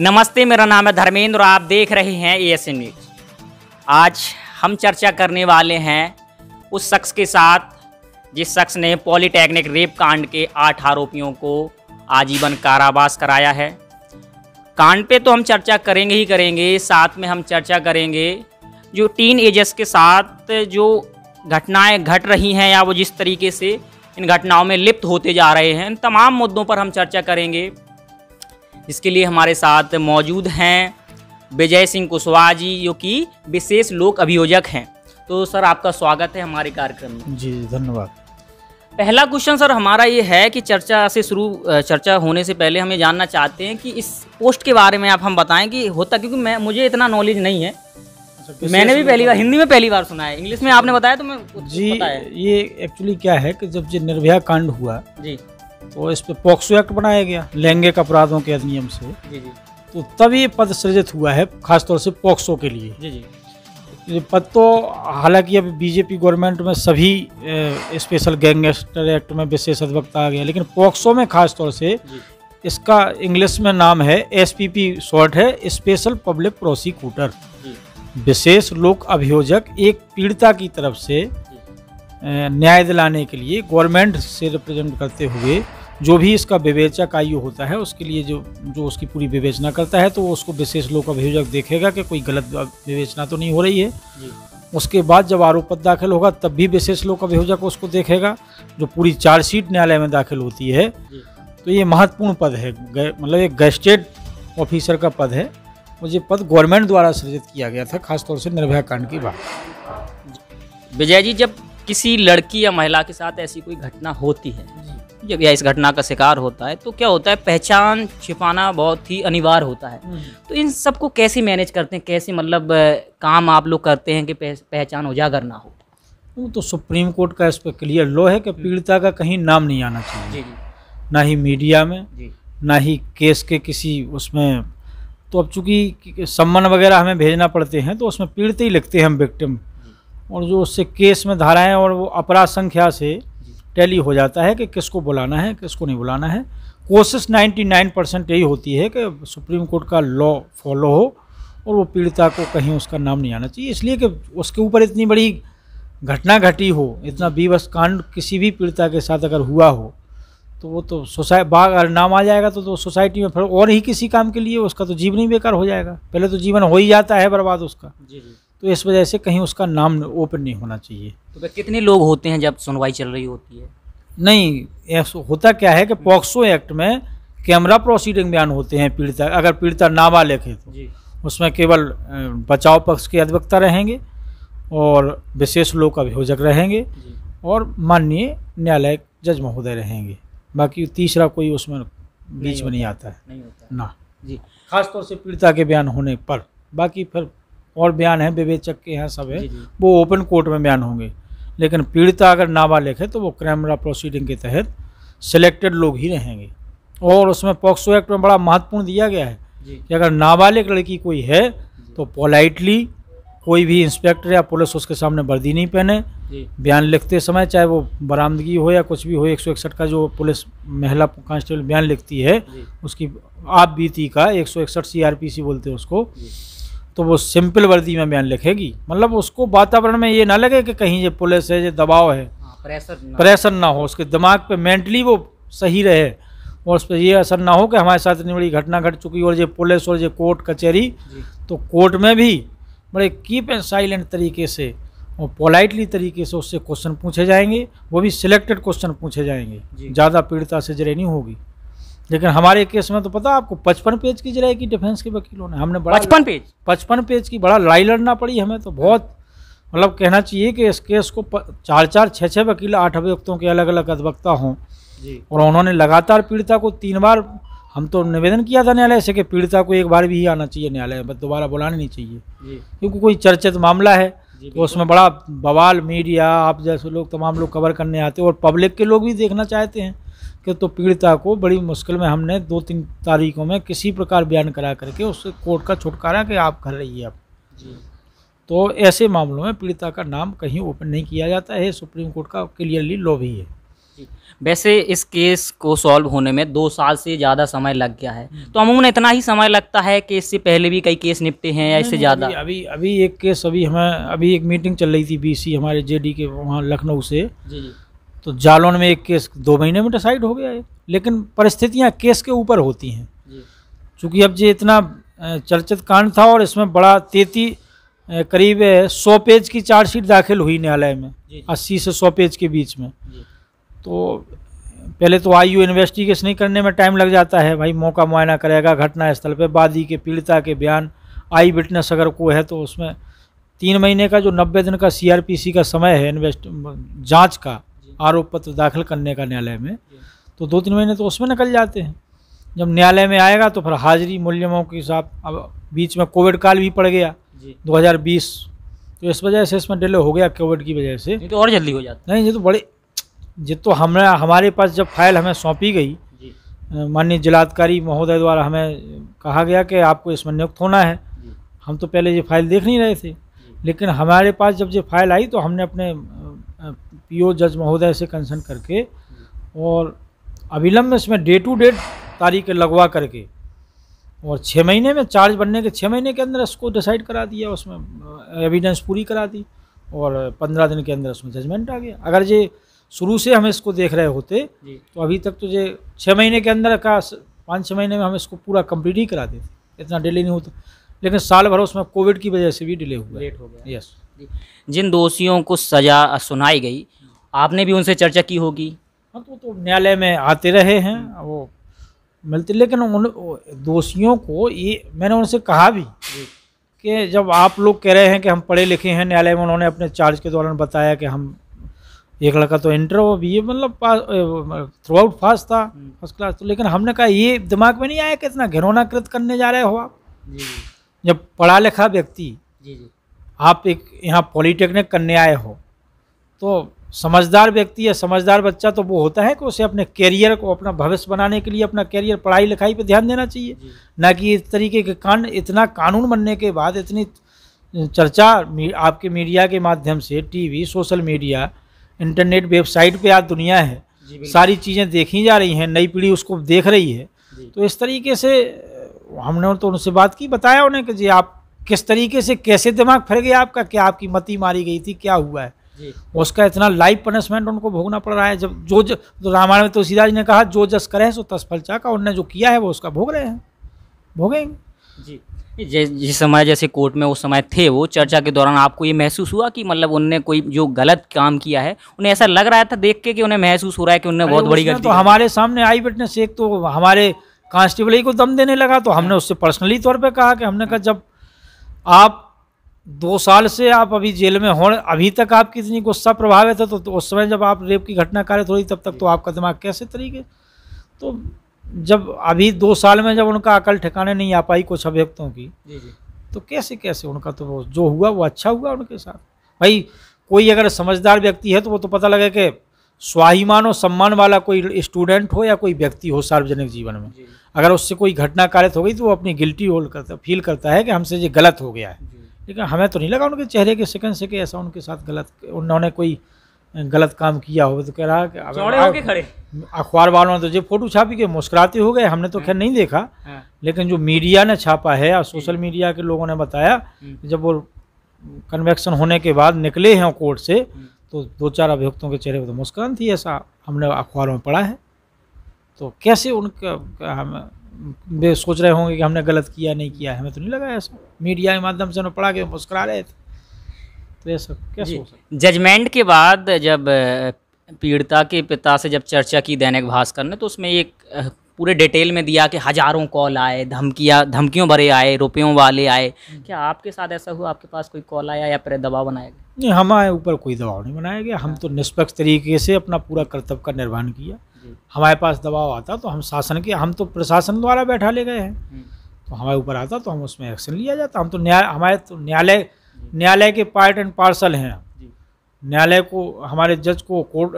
नमस्ते मेरा नाम है धर्मेंद्र आप देख रहे हैं ए एस न्यूज आज हम चर्चा करने वाले हैं उस शख्स के साथ जिस शख्स ने पॉलीटेक्निक रेप कांड के आठ आरोपियों को आजीवन कारावास कराया है कांड पे तो हम चर्चा करेंगे ही करेंगे साथ में हम चर्चा करेंगे जो टीन एजर्स के साथ जो घटनाएं घट रही हैं या वो जिस तरीके से इन घटनाओं में लिप्त होते जा रहे हैं इन तमाम मुद्दों पर हम चर्चा करेंगे इसके लिए हमारे साथ मौजूद हैं विजय सिंह कुशवाहा जी जो कि विशेष लोक अभियोजक हैं तो सर आपका स्वागत है हमारे कार्यक्रम में जी धन्यवाद पहला क्वेश्चन सर हमारा ये है कि चर्चा से शुरू चर्चा होने से पहले हम ये जानना चाहते हैं कि इस पोस्ट के बारे में आप हम बताएं कि होता क्योंकि मैं मुझे इतना नॉलेज नहीं है अच्छा, मैंने भी पहली बार हिंदी में पहली बार सुना है इंग्लिश में आपने बताया तो मैं जी ये एक्चुअली क्या है कि जब जो निर्भया कांड हुआ जी तो इस पर पॉक्सो एक्ट बनाया गया लैंगिक अपराधों के अधिनियम से तो तब ये पद सृजित हुआ है खासतौर से पॉक्सो के लिए जी जी ये पद तो हालांकि अब बीजेपी गवर्नमेंट में सभी स्पेशल गैंगस्टर एक्ट में विशेष अधिवक्ता आ गया लेकिन पॉक्सो में खासतौर से इसका इंग्लिश में नाम है एसपीपी शॉर्ट है स्पेशल पब्लिक प्रोसिक्यूटर विशेष लोक अभियोजक एक पीड़िता की तरफ से न्याय दिलाने के लिए गवर्नमेंट से रिप्रेजेंट करते हुए जो भी इसका विवेचक आयु होता है उसके लिए जो जो उसकी पूरी विवेचना करता है तो वो उसको विशेष लोक अभियोजक देखेगा कि कोई गलत विवेचना तो नहीं हो रही है उसके बाद जब आरोप पद दाखिल होगा तब भी विशेष लोक अभियोजक उसको देखेगा जो पूरी चार्जशीट न्यायालय में दाखिल होती है तो ये महत्वपूर्ण पद है मतलब एक गैस्टेड ऑफिसर का पद है और ये पद गवर्नमेंट द्वारा सृजित किया गया था खासतौर से निर्भया कांड की बात विजय जी जब किसी लड़की या महिला के साथ ऐसी कोई घटना होती है जब या इस घटना का शिकार होता है तो क्या होता है पहचान छिपाना बहुत ही अनिवार्य होता है हम्म। तो इन सबको कैसे मैनेज करते हैं कैसे मतलब काम आप लोग करते हैं कि पहचान उजागर ना हो तो सुप्रीम कोर्ट का इस पर क्लियर लॉ है कि पीड़िता का कहीं नाम नहीं आना चाहिए ना ही मीडिया में ना ही केस के किसी उसमें तो अब चूंकि सम्मान वगैरह हमें भेजना पड़ते हैं तो उसमें पीड़ित ही लिखते हैं हम विक्टिम और जो उससे केस में धाराएं और वो अपराध संख्या से टैली हो जाता है कि किसको बुलाना है किसको नहीं बुलाना है कोशिश 99 परसेंट यही होती है कि सुप्रीम कोर्ट का लॉ फॉलो हो और वो पीड़िता को कहीं उसका नाम नहीं आना चाहिए इसलिए कि उसके ऊपर इतनी बड़ी घटना घटी हो इतना बीवस कांड किसी भी पीड़िता के साथ अगर हुआ हो तो वो तो सोसाइटी बाघ अगर नाम आ जाएगा तो, तो सोसाइटी में फिर और ही किसी काम के लिए उसका तो जीवन ही बेकार हो जाएगा पहले तो जीवन हो ही जाता है बर्बाद उसका जी जी तो इस वजह से कहीं उसका नाम ओपन नहीं होना चाहिए तो फिर कितने लोग होते हैं जब सुनवाई चल रही होती है नहीं होता क्या है कि पॉक्सो एक्ट में कैमरा प्रोसीडिंग बयान होते हैं पीड़िता अगर पीड़िता नाबालिग है तो उसमें केवल बचाव पक्ष के अधिवक्ता रहेंगे और विशेष लोग अभियोजक रहेंगे और माननीय न्यायालय जज महोदय रहेंगे बाकी तीसरा कोई उसमें बीच में नहीं आता है नहीं होता ना जी खासतौर से पीड़िता के बयान होने पर बाकी फिर और बयान हैं विवेचक के हैं सब है वो ओपन कोर्ट में बयान होंगे लेकिन पीड़िता अगर नाबालिग है तो वो क्रैमरा प्रोसीडिंग के तहत सिलेक्टेड लोग ही रहेंगे और उसमें पॉक्सो एक्ट में बड़ा महत्वपूर्ण दिया गया है कि अगर नाबालिग लड़की कोई है तो पोलाइटली कोई भी इंस्पेक्टर या पुलिस उसके सामने वर्दी नहीं पहने बयान लिखते समय चाहे वो बरामदगी हो या कुछ भी हो एक सौ इकसठ का जो पुलिस महिला कांस्टेबल बयान लिखती है उसकी आप बीती का एक सौ इकसठ सी बोलते हैं उसको तो वो सिंपल वर्दी में बयान लिखेगी मतलब उसको वातावरण में ये ना लगे कि कहीं ये पुलिस है ये दबाव है हाँ, प्रेशर ना प्रेशर ना हो उसके दिमाग पे मेंटली वो सही रहे और उस पर ये असर ना हो कि हमारे साथ इतनी बड़ी घटना घट चुकी और ये पुलिस और ये कोर्ट कचहरी तो कोर्ट में भी बड़े कीप एंड साइलेंट तरीके से और पोलाइटली तरीके से उससे क्वेश्चन पूछे जाएंगे वो भी सिलेक्टेड क्वेश्चन पूछे जाएंगे ज़्यादा पीड़िता से जरे नहीं होगी लेकिन हमारे केस में तो पता आपको पचपन पेज की जराए की डिफेंस के वकीलों ने हमने बड़ा पचपन पेज पचपन पेज की बड़ा लड़ाई लड़ना पड़ी हमें तो बहुत मतलब कहना चाहिए कि इस केस को चार चार छः छः वकील आठ अभियुक्तों के अलग अलग अधिवक्ता हों और उन्होंने लगातार पीड़िता को तीन बार हम तो निवेदन किया था न्यायालय से कि पीड़िता को एक बार भी ही आना चाहिए न्यायालय में दोबारा बुलाना नहीं चाहिए क्योंकि कोई चर्चित मामला है तो उसमें बड़ा बवाल मीडिया आप जैसे लोग तमाम लोग कवर करने आते हैं और पब्लिक के लोग भी देखना चाहते हैं कि तो पीड़िता को बड़ी मुश्किल में हमने दो तीन तारीखों में किसी प्रकार बयान करा करके उस कोर्ट का छुटकारा कि आप घर रहिए अब तो ऐसे मामलों में पीड़िता का नाम कहीं ओपन नहीं किया जाता है सुप्रीम कोर्ट का क्लियरली लॉ भी है वैसे इस केस को सॉल्व होने में दो साल से ज़्यादा समय लग गया है हम्म। तो अमूमन इतना ही समय लगता है कि इससे पहले भी कई केस निपटे हैं या इससे ज़्यादा अभी, अभी अभी एक केस अभी हमें अभी एक मीटिंग चल रही थी बीसी हमारे जेडी के वहाँ लखनऊ से जी जी तो जालौन में एक केस दो महीने में डिसाइड हो गया है लेकिन परिस्थितियाँ केस के ऊपर होती हैं चूँकि अब ये इतना चर्चित कांड था और इसमें बड़ा तेती करीब सौ पेज की चार्जशीट दाखिल हुई न्यायालय में अस्सी से सौ पेज के बीच में तो पहले तो यू इन्वेस्टिगेशन करने में टाइम लग जाता है भाई मौका मुआयना करेगा घटना स्थल पर वादी के पीड़िता के बयान आई विटनेस अगर को है तो उसमें तीन महीने का जो नब्बे दिन का सीआरपीसी का समय है इन्वेस्ट जांच का आरोप पत्र दाखिल करने का न्यायालय में तो दो तीन महीने तो उसमें निकल जाते हैं जब न्यायालय में आएगा तो फिर हाजिरी मूल्यमों के हिसाब अब बीच में कोविड काल भी पड़ गया 2020 तो इस वजह से इसमें डिले हो गया कोविड की वजह से तो और जल्दी हो जाता नहीं ये तो बड़े ये तो हमने हमारे पास जब फाइल हमें सौंपी गई माननीय जिलाधिकारी महोदय द्वारा हमें कहा गया कि आपको इसमें नियुक्त होना है हम तो पहले ये फाइल देख नहीं रहे थे लेकिन हमारे पास जब ये फाइल आई तो हमने अपने पीओ जज महोदय से कंसर्न करके और अविलंब इसमें डे टू डे तारीख लगवा करके और छः महीने में चार्ज बनने के छः महीने के अंदर इसको डिसाइड करा दिया उसमें एविडेंस पूरी करा दी और पंद्रह दिन के अंदर उसमें जजमेंट आ गया अगर ये शुरू से हम इसको देख रहे होते तो अभी तक तो ये छः महीने के अंदर का पाँच छः महीने में हम इसको पूरा कंप्लीट ही करा देते इतना डिले नहीं होता लेकिन साल भर उसमें कोविड की वजह से भी डिले हुआ लेट हो गया यस जिन दोषियों को सजा सुनाई गई आपने भी उनसे चर्चा की होगी हाँ तो, तो न्यायालय में आते रहे हैं वो मिलते लेकिन उन दोषियों को ये मैंने उनसे कहा भी कि जब आप लोग कह रहे हैं कि हम पढ़े लिखे हैं न्यायालय में उन्होंने अपने चार्ज के दौरान बताया कि हम एक लड़का तो इंटर वो भी ए मतलब थ्रू आउट फास्ट था फर्स्ट हम्म। क्लास तो लेकिन हमने कहा ये दिमाग में नहीं आया कि इतना घिनौना कृत करने जा रहे हो आप जब पढ़ा लिखा व्यक्ति आप एक यहाँ पॉलीटेक्निक करने आए हो तो समझदार व्यक्ति या समझदार बच्चा तो वो होता है कि उसे अपने कैरियर को अपना भविष्य बनाने के लिए अपना कैरियर पढ़ाई लिखाई पर ध्यान देना चाहिए ना कि इस तरीके के कांड इतना कानून बनने के बाद इतनी चर्चा आपके मीडिया के माध्यम से TV social media internet website पे आज दुनिया है सारी चीज़ें देखी जा रही हैं नई पीढ़ी उसको देख रही है तो इस तरीके से हमने तो उनसे बात की बताया उन्हें कि जी आप किस तरीके से कैसे दिमाग फिर गया आपका क्या आपकी मती मारी गई थी क्या हुआ है उसका इतना लाइव पनिशमेंट उनको भोगना पड़ रहा है जब जो, जो तो रामायण में तुलसीदास तो जी ने कहा जो जस करे सो तस फल चाका उनने जो किया है वो उसका भोग रहे हैं भोगेंगे जी जिस समय जैसे कोर्ट में उस समय थे वो चर्चा के दौरान आपको ये महसूस हुआ कि मतलब उनने कोई जो गलत काम किया है उन्हें ऐसा लग रहा था देख के कि उन्हें महसूस हो रहा है कि उन्हें बहुत बड़ी गलती तो हमारे सामने आई विटनेस एक तो हमारे कांस्टेबल ही को दम देने लगा तो हमने हाँ। उससे पर्सनली तौर पर कहा कि हमने कहा जब आप दो साल से आप अभी जेल में हो अभी तक आप कितनी गुस्सा प्रभावित है तो, तो उस समय जब आप रेप की घटना करे थोड़ी तब तक तो आपका दिमाग कैसे तरीके तो जब अभी दो साल में जब उनका अकल ठिकाने नहीं आ पाई कुछ अभियुक्तों की जी जी तो कैसे कैसे उनका तो जो हुआ वो अच्छा हुआ उनके साथ भाई कोई अगर समझदार व्यक्ति है तो वो तो पता लगे कि स्वाभिमान और सम्मान वाला कोई स्टूडेंट हो या कोई व्यक्ति हो सार्वजनिक जीवन में जी। अगर उससे कोई घटना कारित हो गई तो वो अपनी गिल्टी होल्ड करता फील करता है कि हमसे ये गलत हो गया है लेकिन हमें तो नहीं लगा उनके चेहरे के सेकंड से कि ऐसा उनके साथ गलत उन्होंने कोई गलत काम किया हो तो कह रहा कि अखबार वालों ने तो जब फोटो छापी के मुस्कुराते हो गए हमने तो खैर हाँ। नहीं देखा हाँ। लेकिन जो मीडिया ने छापा है और सोशल मीडिया के लोगों ने बताया हम्म। जब वो कन्वेक्शन होने के बाद निकले हैं कोर्ट से हम्म। तो दो चार अभियुक्तों के चेहरे पर तो मुस्कान थी ऐसा हमने अखबारों में पढ़ा है तो कैसे उनका हम वे सोच रहे होंगे कि हमने गलत किया नहीं किया हमें तो नहीं लगा ऐसा मीडिया के माध्यम से उन्हें पढ़ा के मुस्करा रहे थे तो ये सब कैसे जजमेंट के बाद जब पीड़िता के पिता से जब चर्चा की दैनिक भास्कर ने तो उसमें एक पूरे डिटेल में दिया कि हज़ारों कॉल आए धमकियाँ धमकियों भरे आए रुपयों वाले आए क्या आपके साथ ऐसा हुआ आपके पास कोई कॉल आया या फिर दबाव बनाया गया नहीं हमारे ऊपर कोई दबाव नहीं बनाया गया हम हाँ। तो निष्पक्ष तरीके से अपना पूरा कर्तव्य का निर्वहन किया हमारे पास दबाव आता तो हम शासन के हम तो प्रशासन द्वारा बैठा ले गए हैं हम्म। तो हमारे ऊपर आता तो हम उसमें एक्शन लिया जाता हम तो न्याय हमारे तो न्यायालय न्यायालय के पार्ट एंड पार्सल हैं न्यायालय को हमारे जज को कोर्ट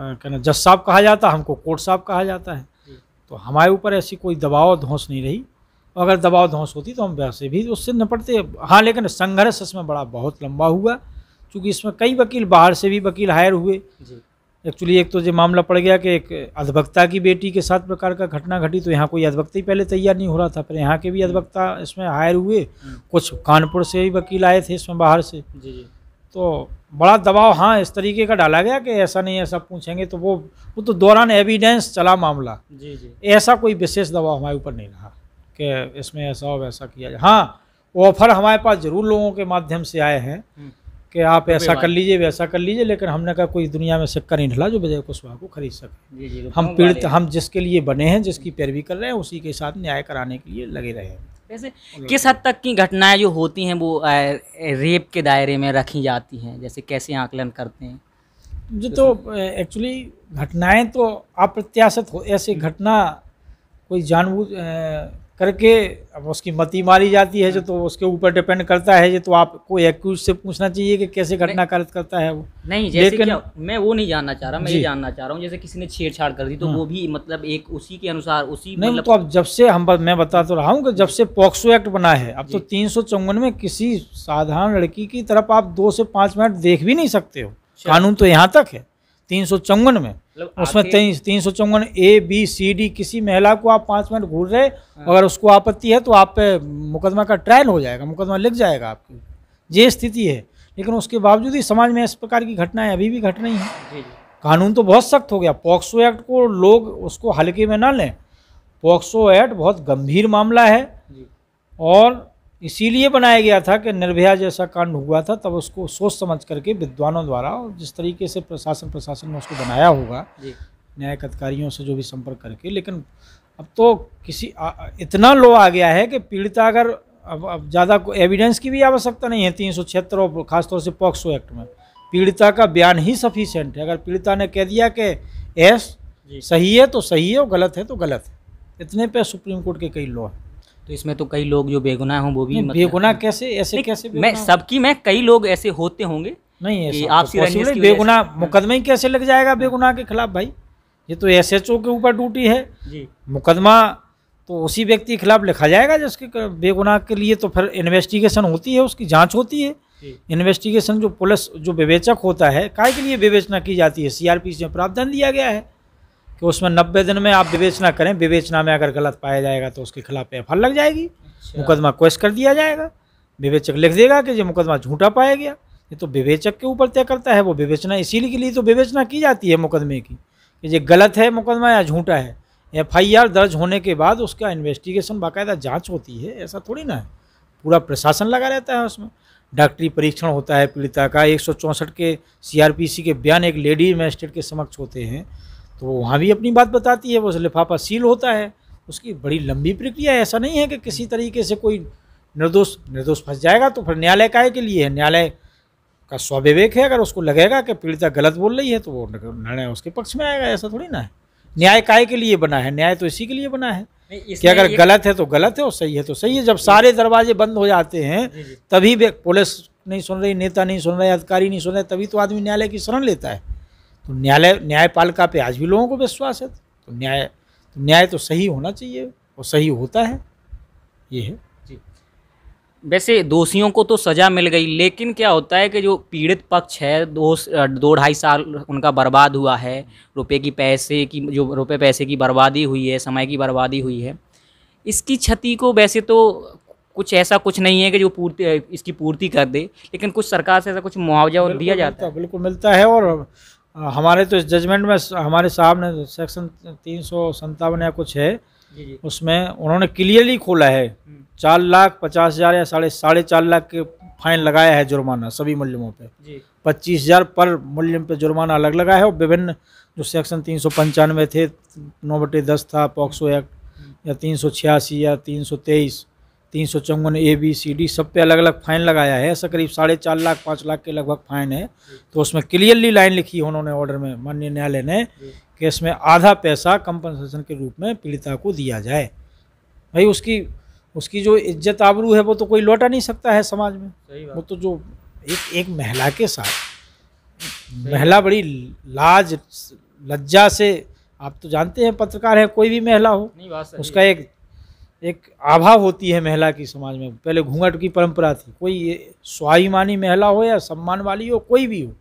कहना जज साहब कहा जाता हमको कोर्ट साहब कहा जाता है तो हमारे ऊपर ऐसी कोई दबाव धौस नहीं रही अगर दबाव धौस होती तो हम वैसे भी उससे निपटते हाँ लेकिन संघर्ष इसमें बड़ा बहुत लंबा हुआ क्योंकि इसमें कई वकील बाहर से भी वकील हायर हुए एक्चुअली एक तो ये मामला पड़ गया कि एक अधिवक्ता की बेटी के साथ प्रकार का घटना घटी तो यहाँ कोई अधिवक्ता ही पहले तैयार नहीं हो रहा था पर यहाँ के भी अधिवक्ता इसमें हायर हुए हम्म। कुछ कानपुर से ही वकील आए थे इसमें बाहर से जी जी तो बड़ा दबाव हाँ इस तरीके का डाला गया कि ऐसा नहीं ऐसा पूछेंगे तो वो वो तो दौरान एविडेंस चला मामला जी जी ऐसा कोई विशेष दबाव हमारे ऊपर नहीं रहा कि इसमें ऐसा हो वैसा किया जाए हाँ ऑफर हमारे पास ज़रूर लोगों के माध्यम से आए हैं हम्म। कि आप ऐसा कर लीजिए वैसा कर लीजिए लेकिन हमने कहा कोई दुनिया में सिक्का नहीं ढला जो बजाय कुशवाहा को खरीद सके तो हम पीड़ित हम जिसके लिए बने हैं जिसकी हम्म। पैरवी कर रहे हैं उसी के साथ न्याय कराने के लिए लगे रहे हैं ऐसे हम्म। किस हद तक की घटनाएं जो होती हैं वो रेप के दायरे में रखी जाती हैं जैसे कैसे आकलन करते हैं जो तो एक्चुअली घटनाएं तो अप्रत्याशित हो ऐसी घटना कोई जानबूझ करके अब उसकी मती मारी जाती है जो हम्म। तो उसके ऊपर डिपेंड करता है जो तो आपको एक्यूज से पूछना चाहिए कि कैसे घटना कार्य करता है वो नहीं जैसे लेकिन मैं वो नहीं जानना चाह रहा मैं ये जानना चाह रहा हूँ जैसे किसी ने छेड़छाड़ कर दी तो हाँ। वो भी मतलब एक उसी के अनुसार उसी नहीं मतलब... तो अब जब से हम मैं बता तो रहा हूँ कि जब से पॉक्सो एक्ट बना है अब तो तीन में किसी साधारण लड़की की तरफ आप दो से पाँच मिनट देख भी नहीं सकते हो अच्छा। कानून तो यहाँ तक है तीन सौ चौवन में मतलब उसमें तीन सौ चौवन ए बी सी डी किसी महिला को आप पाँच मिनट घूर रहे अगर हाँ। उसको आपत्ति है तो आप पे मुकदमा का ट्रायल हो जाएगा मुकदमा लिख जाएगा आपकी ये स्थिति है लेकिन उसके बावजूद ही समाज में इस प्रकार की घटनाएं अभी भी घट रही हैं कानून तो बहुत सख्त हो गया पॉक्सो एक्ट को लोग उसको हल्के में ना लें पॉक्सो एक्ट बहुत गंभीर मामला है और इसीलिए बनाया गया था कि निर्भया जैसा कांड हुआ था तब उसको सोच समझ करके विद्वानों द्वारा और जिस तरीके से प्रशासन प्रशासन ने उसको बनाया होगा न्यायिक अधिकारियों से जो भी संपर्क करके लेकिन अब तो किसी आ, इतना लो आ गया है कि पीड़िता अगर अब अब ज़्यादा एविडेंस की भी आवश्यकता नहीं है तीन सौ छिहत्तर और खासतौर से पॉक्सो एक्ट में पीड़िता का बयान ही सफिशेंट है अगर पीड़िता ने कह दिया कि एस सही है तो सही है और गलत है तो गलत है इतने पे सुप्रीम कोर्ट के कई लॉ हैं तो इसमें तो कई लोग जो बेगुनाह हों वो भी मतलब बेगुनाह कैसे ऐसे कैसे मैं सबकी मैं कई लोग ऐसे होते होंगे नहीं तो आपसी आप बेगुनाह मुकदमा ही कैसे लग जाएगा बेगुनाह के खिलाफ भाई ये तो एस एच ओ के ऊपर ड्यूटी है जी मुकदमा तो उसी व्यक्ति के खिलाफ लिखा जाएगा जिसके बेगुनाह के लिए तो फिर इन्वेस्टिगेशन होती है उसकी जांच होती है इन्वेस्टिगेशन जो पुलिस जो विवेचक होता है काय के लिए विवेचना की जाती है सीआरपीसी में प्रावधान दिया गया है कि उसमें नब्बे दिन में आप विवेचना करें विवेचना में अगर गलत पाया जाएगा तो उसके खिलाफ एफ लग जाएगी अच्छा। मुकदमा क्वेश्चन कर दिया जाएगा विवेचक लिख देगा कि ये मुकदमा झूठा पाया गया ये तो विवेचक के ऊपर तय करता है वो विवेचना इसीलिए के लिए तो विवेचना की जाती है मुकदमे की कि ये गलत है मुकदमा या झूठा है एफ आई आर दर्ज होने के बाद उसका इन्वेस्टिगेशन बाकायदा जाँच होती है ऐसा थोड़ी ना है पूरा प्रशासन लगा रहता है उसमें डॉक्टरी परीक्षण होता है पीड़िता का एक के सी के बयान एक लेडी मजिस्ट्रेट के समक्ष होते हैं तो वो वहाँ भी अपनी बात बताती है वो लिफाफा सील होता है उसकी बड़ी लंबी प्रक्रिया है ऐसा नहीं है कि किसी तरीके से कोई निर्दोष निर्दोष फंस जाएगा तो फिर न्यायालय काय के लिए है न्यायालय का स्वाविवेक है अगर उसको लगेगा कि पीड़िता गलत बोल रही है तो वो निर्णय उसके पक्ष में आएगा ऐसा थोड़ी ना है न्याय काय के लिए बना है न्याय तो इसी के लिए बना है कि अगर गलत है तो गलत है और सही है तो सही है जब सारे दरवाजे बंद हो जाते हैं तभी पुलिस नहीं सुन रही नेता नहीं सुन रहे अधिकारी नहीं सुन रहे तभी तो आदमी न्यायालय की शरण लेता है तो न्यायालय न्यायपालिका पे आज भी लोगों को विश्वास है तो न्याय तो न्याय तो सही होना चाहिए और सही होता है ये है जी वैसे दोषियों को तो सज़ा मिल गई लेकिन क्या होता है कि जो पीड़ित पक्ष है दो दो ढाई साल उनका बर्बाद हुआ है रुपए की पैसे की जो रुपए पैसे की बर्बादी हुई है समय की बर्बादी हुई है इसकी क्षति को वैसे तो कुछ ऐसा कुछ नहीं है कि जो पूर्ति इसकी पूर्ति कर दे लेकिन कुछ सरकार से ऐसा कुछ मुआवजा दिया जाता है बिल्कुल मिलता है और हमारे तो इस जजमेंट में हमारे साहब ने सेक्शन तीन सौ संतावन या कुछ है उसमें उन्होंने क्लियरली खोला है हम्म। चार लाख पचास हज़ार या साढ़े साढ़े चार लाख के फाइन लगाया है जुर्माना सभी मुल्यों पे पच्चीस हज़ार पर मूल्य पे जुर्माना अलग लगा है और विभिन्न जो सेक्शन तीन सौ पंचानवे थे नौ बटे दस था पॉक्सो एक्ट हम्म। या तीन सौ छियासी या तीन सौ तेईस तीन सौ चौवन ए बी सी डी सब पे अलग अलग फाइन लगाया है ऐसा करीब साढ़े चार लाख पाँच लाख के लगभग फाइन है तो उसमें क्लियरली लाइन लिखी है उन्होंने ऑर्डर में माननीय न्यायालय ने कि इसमें आधा पैसा कंपनसेशन के रूप में पीड़िता को दिया जाए भाई उसकी उसकी जो इज्जत आबरू है वो तो कोई लौटा नहीं सकता है समाज में वो तो जो एक एक महिला के साथ महिला बड़ी लाज लज्जा से आप तो जानते हैं पत्रकार है कोई भी महिला हो नहीं उसका एक एक आभा होती है महिला की समाज में पहले घूंघट की परंपरा थी कोई स्वाभिमानी महिला हो या सम्मान वाली हो कोई भी हो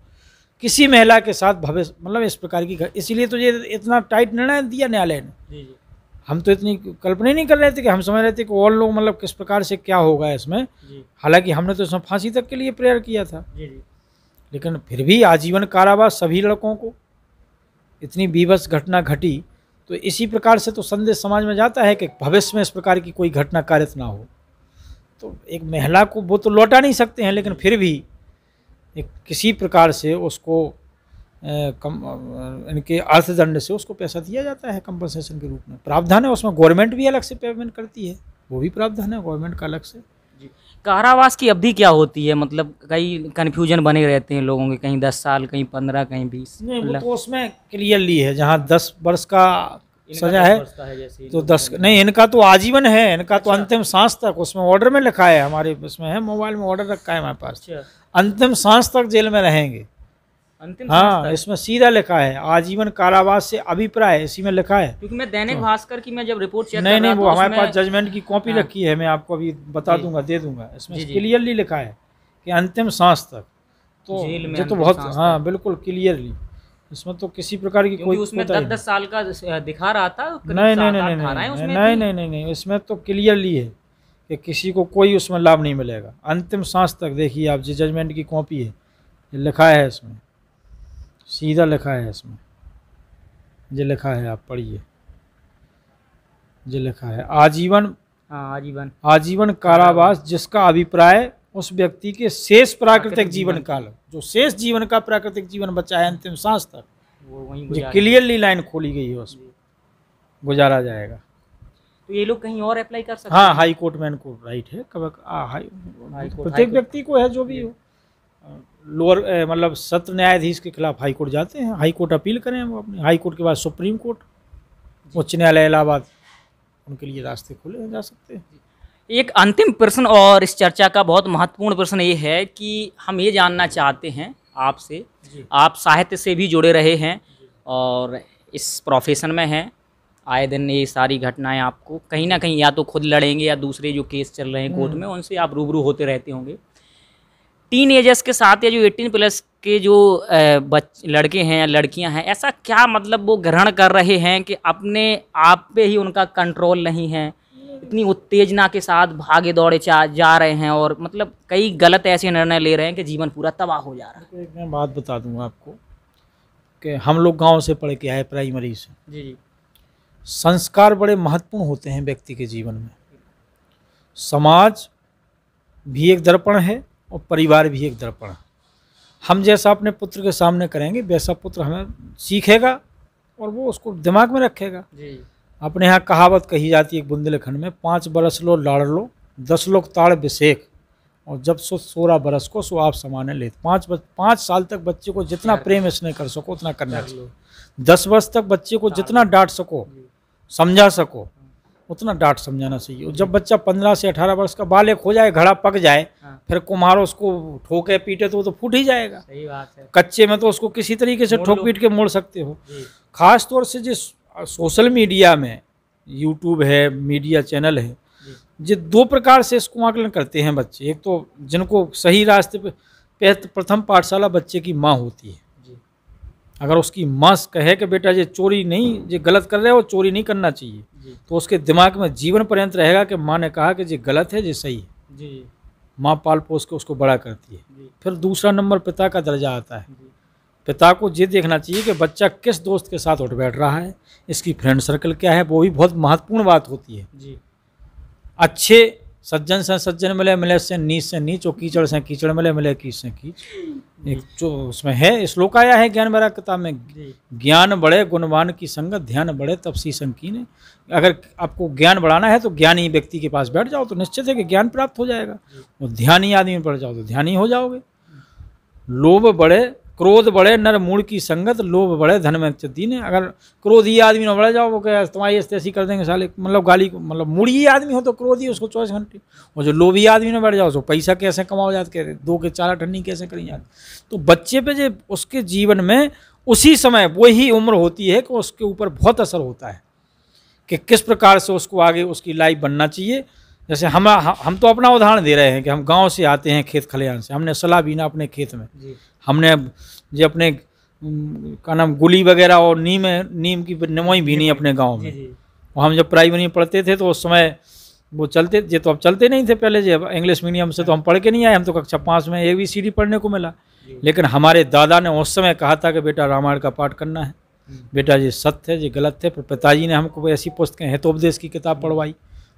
किसी महिला के साथ भविष्य मतलब इस प्रकार की इसीलिए तो ये इतना टाइट निर्णय दिया न्यायालय ने हम तो इतनी कल्पना नहीं कर रहे थे कि हम समझ रहे थे कि और लोग मतलब किस प्रकार से क्या होगा इसमें हालांकि हमने तो इसमें फांसी तक के लिए प्रेयर किया था जी जी। लेकिन फिर भी आजीवन कारावास सभी लड़कों को इतनी बीभस घटना घटी तो इसी प्रकार से तो संदेश समाज में जाता है कि भविष्य में इस प्रकार की कोई घटना कार्यत ना हो तो एक महिला को वो तो लौटा नहीं सकते हैं लेकिन फिर भी एक किसी प्रकार से उसको ए, कम इनके अर्थदंड से उसको पैसा दिया जाता है कंपनसेशन के रूप में प्रावधान है उसमें गवर्नमेंट भी अलग से पेमेंट करती है वो भी प्रावधान है गवर्नमेंट का अलग से कारावास की अवधि क्या होती है मतलब कई कन्फ्यूजन बने रहते हैं लोगों के कहीं दस साल कहीं पंद्रह कहीं बीस नहीं तो उसमें क्लियरली है जहाँ दस वर्ष का सजा है, है तो दस नहीं इनका तो आजीवन है इनका तो अच्छा। अंतिम सांस तक उसमें ऑर्डर में लिखा है हमारे उसमें है मोबाइल में ऑर्डर रखा है हमारे पास अच्छा। अंतिम सांस तक जेल में रहेंगे अंतिम हाँ इसमें सीधा लिखा है आजीवन कारावास से अभिप्राय इसी में लिखा है क्योंकि मैं दैनिक तो, भास्कर की मैं जब रिपोर्ट चेक नहीं नहीं वो हमारे पास जजमेंट की कॉपी हाँ, रखी है मैं आपको अभी बता दूंगा दे दूंगा इसमें क्लियरली लिखा है कि अंतिम सांस तक तो ये तो बहुत हाँ बिल्कुल क्लियरली इसमें तो किसी प्रकार की कोई उसमें दस दस साल का दिखा रहा था नहीं नहीं नहीं नहीं नहीं नहीं नहीं इसमें तो क्लियरली है कि किसी को कोई उसमें लाभ नहीं मिलेगा अंतिम सांस तक देखिए आप जो जजमेंट की कॉपी है लिखा है इसमें सीधा लिखा है इसमें जो लिखा है आप पढ़िए जो लिखा है आजीवन हाँ, आजीवन आजीवन कारावास जिसका अभिप्राय उस व्यक्ति के शेष प्राकृतिक जीवन, काल जो शेष जीवन का प्राकृतिक जीवन बचा है अंतिम सांस तक वो वहीं क्लियरली लाइन खोली गई है उसमें गुजारा जाएगा तो ये लोग कहीं और अप्लाई कर सकते हाँ हाई कोर्ट में इनको राइट है कब हाई प्रत्येक व्यक्ति को है जो भी हो लोअर मतलब सत्र न्यायाधीश के खिलाफ हाई कोर्ट जाते हैं हाई कोर्ट अपील करें वो अपने हाई कोर्ट के बाद सुप्रीम कोर्ट उच्च न्यायालय इलाहाबाद उनके लिए रास्ते खुले जा सकते हैं एक अंतिम प्रश्न और इस चर्चा का बहुत महत्वपूर्ण प्रश्न ये है कि हम ये जानना चाहते हैं आपसे आप साहित्य से भी जुड़े रहे हैं और इस प्रोफेशन में हैं आए दिन ये सारी घटनाएं आपको कहीं ना कहीं या तो खुद लड़ेंगे या दूसरे जो केस चल रहे हैं कोर्ट हम्म। में उनसे आप रूबरू होते रहते होंगे टीन एजर्स के साथ या जो एटीन प्लस के जो बच लड़के हैं या लड़कियां हैं ऐसा क्या मतलब वो ग्रहण कर रहे हैं कि अपने आप पे ही उनका कंट्रोल नहीं है इतनी उत्तेजना के साथ भागे दौड़े जा रहे हैं और मतलब कई गलत ऐसे निर्णय ले रहे हैं कि जीवन पूरा तबाह हो जा रहा है मैं बात बता दूंगा आपको कि हम लोग गांव से पढ़ के आए प्राइमरी से जी जी संस्कार बड़े महत्वपूर्ण होते हैं व्यक्ति के जीवन में समाज भी एक दर्पण है और परिवार भी एक दर्पण हम जैसा अपने पुत्र के सामने करेंगे वैसा पुत्र हमें सीखेगा और वो उसको दिमाग में रखेगा जी अपने यहाँ कहावत कही जाती है बुंदेलखंड में पाँच बरस लो लाड़ लो दस लोग ताड़ बिशेख और जब सो सोलह बरस को सो आप समाने ले पाँच पाँच साल तक बच्चे को जितना हाँ। प्रेम इसने कर सको उतना करना चाहिए दस वर्ष तक बच्चे को हाँ। जितना डांट सको समझा सको उतना डांट समझाना चाहिए जब बच्चा पंद्रह से अठारह वर्ष का बाल एक हो जाए घड़ा पक जाए हाँ। फिर कुम्हार उसको ठोके पीटे तो वो तो फूट ही जाएगा सही बात है कच्चे में तो उसको किसी तरीके से ठोक पीट के मोड़ सकते हो खास तौर से जिस सोशल मीडिया में यूट्यूब है मीडिया चैनल है जो दो प्रकार से इसको आकलन करते हैं बच्चे एक तो जिनको सही रास्ते पे प्रथम पाठशाला बच्चे की माँ होती है अगर उसकी माँ कहे कि बेटा ये चोरी नहीं ये गलत कर रहे हो चोरी नहीं करना चाहिए तो उसके दिमाग में जीवन पर्यंत रहेगा कि माँ ने कहा कि ये गलत है ये सही है माँ पाल पोस के उसको बड़ा करती है फिर दूसरा नंबर पिता का दर्जा आता है पिता को ये देखना चाहिए कि बच्चा किस दोस्त के साथ उठ बैठ रहा है इसकी फ्रेंड सर्कल क्या है वो भी बहुत महत्वपूर्ण बात होती है जी अच्छे सज्जन से सज्जन मिले मिले से नीच से नीच और कीचड़ से कीचड़ मिले मिले कीच से कीच एक जो तो उसमें है श्लोक आया है ज्ञान भरा किताब में ज्ञान बढ़े गुणवान की संगत ध्यान बढ़े तपसी संकीन अगर आपको ज्ञान बढ़ाना है तो ज्ञानी व्यक्ति के पास बैठ जाओ तो निश्चित है कि ज्ञान प्राप्त हो जाएगा और ही आदमी में बढ़ जाओ तो ही हो जाओगे लोभ बढ़े क्रोध बढ़े नर मूड की संगत लोभ बढ़े धन में दीने अगर क्रोधी आदमी ना बढ़ जाओ वो क्या तुम्हारी ऐसे ऐसी कर देंगे साले मतलब गाली मतलब ही आदमी हो तो क्रोधी उसको चौबीस घंटे और जो लोभी आदमी ना बढ़ जाओ उसको पैसा कैसे कमाओ जाते कहते दो के चारा ठंडी कैसे करी जाते तो बच्चे पे जो उसके जीवन में उसी समय वही उम्र होती है कि उसके ऊपर बहुत असर होता है कि किस प्रकार से उसको आगे उसकी लाइफ बनना चाहिए जैसे हम हम तो अपना उदाहरण दे रहे हैं कि हम गांव से आते हैं खेत खलिहान से हमने सलाह बीना अपने खेत में हमने जो अपने का नाम गुली वगैरह और नीम नीम की नमोई भी नहीं अपने गांव में वो हम जब प्राइमरी में पढ़ते थे तो उस समय वो चलते ये तो अब चलते नहीं थे पहले जब इंग्लिश मीडियम से तो हम पढ़ के नहीं आए हम तो कक्षा पाँच में ए बी सी डी पढ़ने को मिला लेकिन हमारे दादा ने उस समय कहा था कि बेटा रामायण का पाठ करना है हम्म। बेटा ये सत्य है ये गलत है पर पिताजी ने हमको ऐसी पुस्तकें हितोपदेश की किताब हम्म। पढ़वाई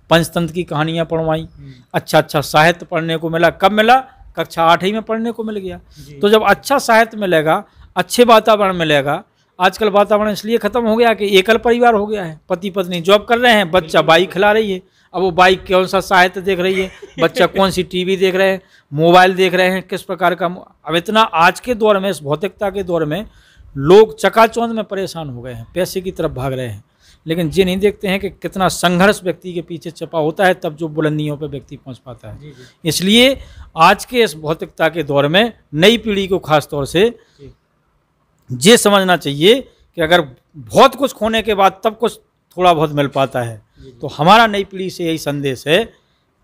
पंचतंत्र की कहानियाँ पढ़वाई अच्छा अच्छा साहित्य पढ़ने को मिला कब मिला कक्षा आठ ही में पढ़ने को मिल गया तो जब अच्छा साहित्य मिलेगा अच्छे वातावरण मिलेगा आजकल वातावरण इसलिए खत्म हो गया कि एकल परिवार हो गया है पति पत्नी जॉब कर रहे हैं बच्चा बाइक खिला रही है अब वो बाइक कौन सा साहित्य देख रही है बच्चा कौन सी टीवी देख रहे हैं मोबाइल देख रहे हैं किस प्रकार का अब इतना आज के दौर में इस भौतिकता के दौर में लोग चकाचौंध में परेशान हो गए हैं पैसे की तरफ भाग रहे हैं लेकिन ये नहीं देखते हैं कि कितना संघर्ष व्यक्ति के पीछे छपा होता है तब जो बुलंदियों पर व्यक्ति पहुंच पाता है इसलिए आज के इस भौतिकता के दौर में नई पीढ़ी को खास तौर से ये समझना चाहिए कि अगर बहुत कुछ खोने के बाद तब कुछ थोड़ा बहुत मिल पाता है तो हमारा नई पीढ़ी से यही संदेश है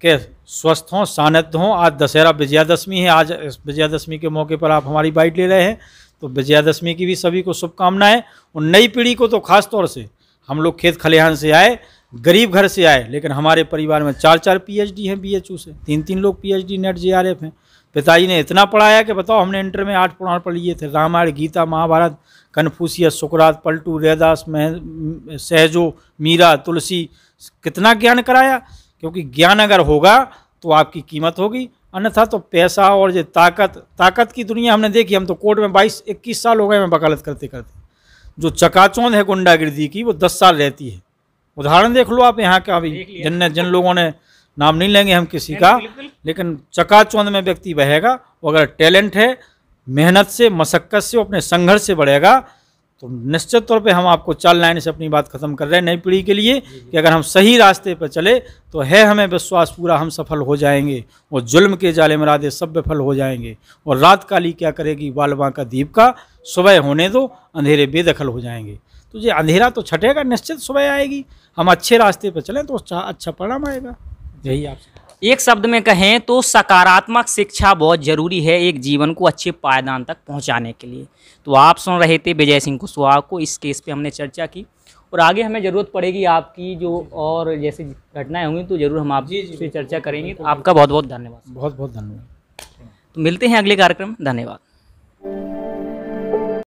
कि स्वस्थ हों सानिध्य हों आज दशहरा विजयादशमी है आज विजयादशमी के मौके पर आप हमारी बाइट ले रहे हैं तो विजयादशमी की भी सभी को शुभकामनाएं और नई पीढ़ी को तो खास तौर से हम लोग खेत खलिहान से आए गरीब घर से आए लेकिन हमारे परिवार में चार चार पीएचडी हैं बीएचयू से तीन तीन लोग पीएचडी नेट एफ हैं पिताजी ने इतना पढ़ाया कि बताओ हमने इंटर में आठ पुराण पढ़ लिए थे रामायण गीता महाभारत कन्फूसियस सुकरात पलटू रैदास मह सहजो मीरा तुलसी कितना ज्ञान कराया क्योंकि ज्ञान अगर होगा तो आपकी कीमत होगी अन्यथा तो पैसा और ये ताकत ताकत की दुनिया हमने देखी हम तो कोर्ट में बाईस इक्कीस साल हो गए हमें वकालत करते करते जो चकाचौंध है गुंडागिर्दी की वो दस साल रहती है उदाहरण देख लो आप यहाँ का अभी जिन जिन लोगों ने नाम नहीं लेंगे हम किसी का लेकिन चकाचौंध में व्यक्ति बहेगा वो अगर टैलेंट है मेहनत से मशक्क़त से अपने संघर्ष से बढ़ेगा तो निश्चित तौर पे हम आपको चार लाइन से अपनी बात खत्म कर रहे हैं नई पीढ़ी के लिए कि अगर हम सही रास्ते पर चले तो है हमें विश्वास पूरा हम सफल हो जाएंगे और जुल्म के जाले मरादे सब विफल हो जाएंगे और रात काली क्या करेगी बालवा का दीप का सुबह होने दो अंधेरे बेदखल हो जाएंगे तो ये अंधेरा तो छटेगा निश्चित सुबह आएगी हम अच्छे रास्ते पर चलें तो अच्छा परिणाम आएगा यही आपसे एक शब्द में कहें तो सकारात्मक शिक्षा बहुत ज़रूरी है एक जीवन को अच्छे पायदान तक पहुंचाने के लिए तो आप सुन रहे थे विजय सिंह कुशवाहा को इस केस पे हमने चर्चा की और आगे हमें ज़रूरत पड़ेगी आपकी जो और जैसे घटनाएं होंगी तो ज़रूर हम आपसे चर्चा करेंगे तो आपका बहुत बहुत धन्यवाद बहुत बहुत धन्यवाद तो मिलते हैं अगले कार्यक्रम धन्यवाद